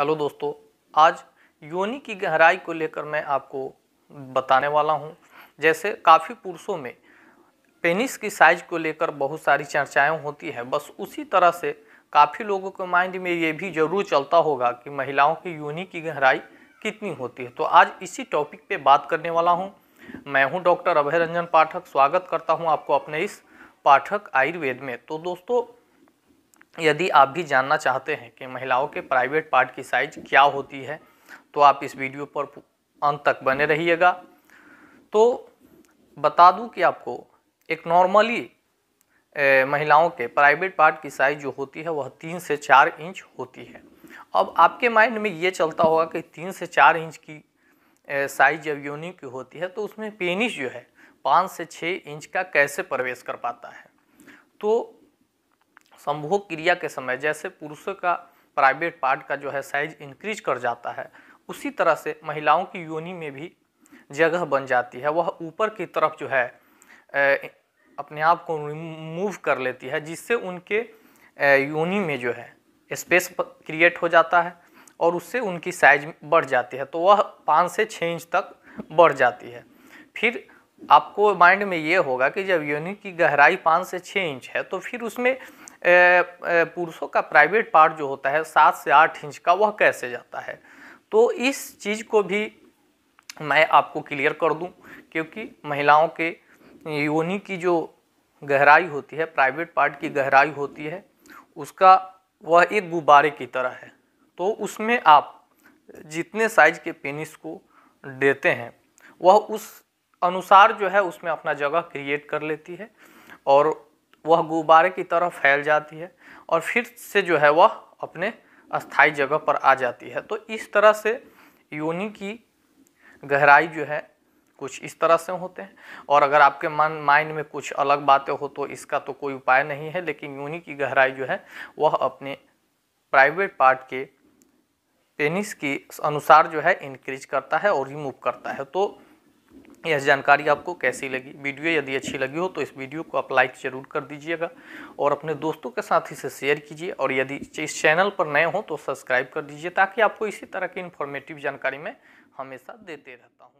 hello दोस्तों आज योनि की गहराई को लेकर मैं आपको बताने वाला हूँ जैसे काफ़ी पुरुषों में पेनिस की साइज को लेकर बहुत सारी चर्चाएं होती है बस उसी तरह से काफ़ी लोगों के माइंड में ये भी जरूर चलता होगा कि महिलाओं की योनि की गहराई कितनी होती है तो आज इसी टॉपिक पे बात करने वाला हूँ मैं हूँ डॉक्टर अभय रंजन पाठक स्वागत करता हूँ आपको अपने इस पाठक आयुर्वेद में तो दोस्तों यदि आप भी जानना चाहते हैं कि महिलाओं के प्राइवेट पार्ट की साइज क्या होती है तो आप इस वीडियो पर अंत तक बने रहिएगा तो बता दूं कि आपको एक नॉर्मली महिलाओं के प्राइवेट पार्ट की साइज़ जो होती है वह तीन से चार इंच होती है अब आपके माइंड में ये चलता होगा कि तीन से चार इंच की साइज जब योनि की होती है तो उसमें पेनिस जो है पाँच से छः इंच का कैसे प्रवेश कर पाता है तो संभोग क्रिया के समय जैसे पुरुषों का प्राइवेट पार्ट का जो है साइज इंक्रीज कर जाता है उसी तरह से महिलाओं की योनि में भी जगह बन जाती है वह ऊपर की तरफ जो है अपने आप को मूव कर लेती है जिससे उनके योनि में जो है स्पेस क्रिएट हो जाता है और उससे उनकी साइज बढ़ जाती है तो वह पाँच से छः इंच तक बढ़ जाती है फिर आपको माइंड में ये होगा कि जब योनि की गहराई पाँच से छः इंच है तो फिर उसमें पुरुषों का प्राइवेट पार्ट जो होता है सात से आठ इंच का वह कैसे जाता है तो इस चीज़ को भी मैं आपको क्लियर कर दूं क्योंकि महिलाओं के योनि की जो गहराई होती है प्राइवेट पार्ट की गहराई होती है उसका वह एक गुब्बारे की तरह है तो उसमें आप जितने साइज के पेनिस को देते हैं वह उस अनुसार जो है उसमें अपना जगह क्रिएट कर लेती है और वह गुब्बारे की तरह फैल जाती है और फिर से जो है वह अपने अस्थाई जगह पर आ जाती है तो इस तरह से योनि की गहराई जो है कुछ इस तरह से होते हैं और अगर आपके मन माइंड में कुछ अलग बातें हो तो इसका तो कोई उपाय नहीं है लेकिन योनि की गहराई जो है वह अपने प्राइवेट पार्ट के पेनिस के अनुसार जो है इंक्रीज करता है और रिमूव करता है तो यह जानकारी आपको कैसी लगी वीडियो यदि अच्छी लगी हो तो इस वीडियो को आप लाइक ज़रूर कर दीजिएगा और अपने दोस्तों के साथ इसे शेयर कीजिए और यदि इस चैनल पर नए हों तो सब्सक्राइब कर दीजिए ताकि आपको इसी तरह की इन्फॉर्मेटिव जानकारी मैं हमेशा देते रहता हूँ